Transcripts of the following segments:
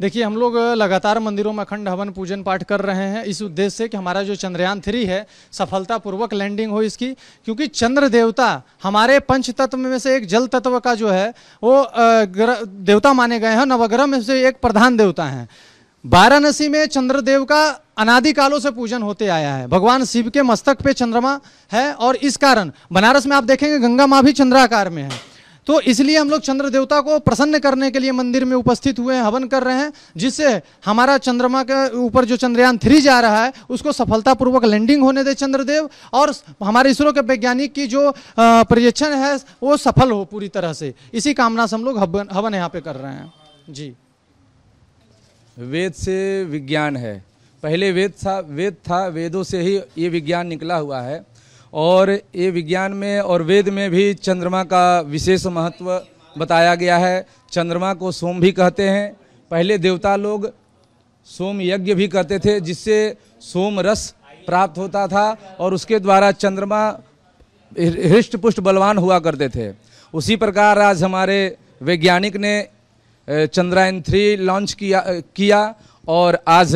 देखिए हम लोग लगातार मंदिरों में अखंड हवन पूजन पाठ कर रहे हैं इस उद्देश्य से कि हमारा जो चंद्रयान थ्री है सफलतापूर्वक लैंडिंग हो इसकी क्योंकि चंद्र देवता हमारे पंच तत्व में से एक जल तत्व का जो है वो देवता माने गए हैं नवग्रह में से एक प्रधान देवता हैं वाराणसी में चंद्रदेव का अनादिकालों से पूजन होते आया है भगवान शिव के मस्तक पे चंद्रमा है और इस कारण बनारस में आप देखेंगे गंगा माँ भी चंद्राकार में है तो इसलिए हम लोग चंद्र देवता को प्रसन्न करने के लिए मंदिर में उपस्थित हुए हैं हवन कर रहे हैं जिससे हमारा चंद्रमा के ऊपर जो चंद्रयान थ्री जा रहा है उसको सफलतापूर्वक लैंडिंग होने दे चंद्रदेव और हमारे इसरो के वैज्ञानिक की जो प्रयक्षण है वो सफल हो पूरी तरह से इसी कामना से हम लोग हवन हवन यहाँ पे कर रहे हैं जी वेद से विज्ञान है पहले वेद था वेद था वेदों से ही ये विज्ञान निकला हुआ है और ये विज्ञान में और वेद में भी चंद्रमा का विशेष महत्व बताया गया है चंद्रमा को सोम भी कहते हैं पहले देवता लोग सोम यज्ञ भी करते थे जिससे सोम रस प्राप्त होता था और उसके द्वारा चंद्रमा हृष्ट पुष्ट बलवान हुआ करते थे उसी प्रकार आज हमारे वैज्ञानिक ने चंद्रयान थ्री लॉन्च किया किया और आज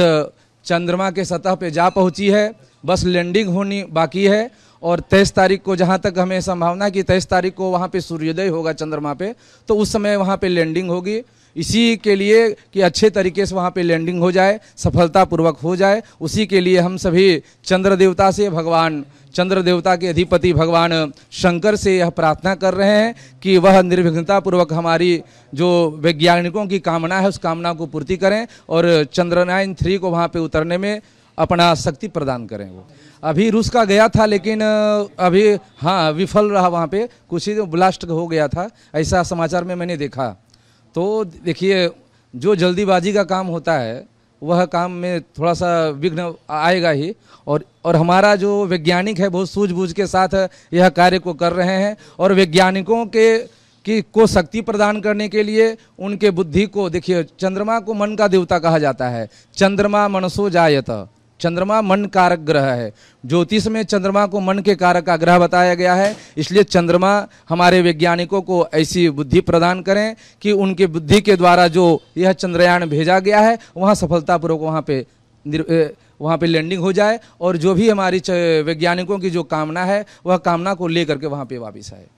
चंद्रमा के सतह पे जा पहुंची है बस लैंडिंग होनी बाकी है और तेईस तारीख को जहाँ तक हमें संभावना कि तेईस तारीख को वहाँ पे सूर्योदय होगा चंद्रमा पे तो उस समय वहाँ पे लैंडिंग होगी इसी के लिए कि अच्छे तरीके से वहाँ पे लैंडिंग हो जाए सफलतापूर्वक हो जाए उसी के लिए हम सभी चंद्र देवता से भगवान चंद्र देवता के अधिपति भगवान शंकर से यह प्रार्थना कर रहे हैं कि वह निर्विघ्नतापूर्वक हमारी जो वैज्ञानिकों की कामना है उस कामना को पूर्ति करें और चंद्रनायन थ्री को वहाँ पर उतरने में अपना शक्ति प्रदान करें वो अभी रूस का गया था लेकिन अभी हाँ विफल रहा वहाँ पे कुछ ही ब्लास्ट हो गया था ऐसा समाचार में मैंने देखा तो देखिए जो जल्दीबाजी का काम होता है वह काम में थोड़ा सा विघ्न आएगा ही और और हमारा जो वैज्ञानिक है बहुत सूझबूझ के साथ यह कार्य को कर रहे हैं और वैज्ञानिकों के कि को शक्ति प्रदान करने के लिए उनके बुद्धि को देखिए चंद्रमा को मन का देवता कहा जाता है चंद्रमा मनसो जायत चंद्रमा मन कारक ग्रह है ज्योतिष में चंद्रमा को मन के कारक का ग्रह बताया गया है इसलिए चंद्रमा हमारे वैज्ञानिकों को ऐसी बुद्धि प्रदान करें कि उनके बुद्धि के द्वारा जो यह चंद्रयान भेजा गया है वहाँ सफलतापूर्वक वहाँ पे वहाँ पे लैंडिंग हो जाए और जो भी हमारी वैज्ञानिकों की जो कामना है वह कामना को लेकर के वहाँ पे वापिस आए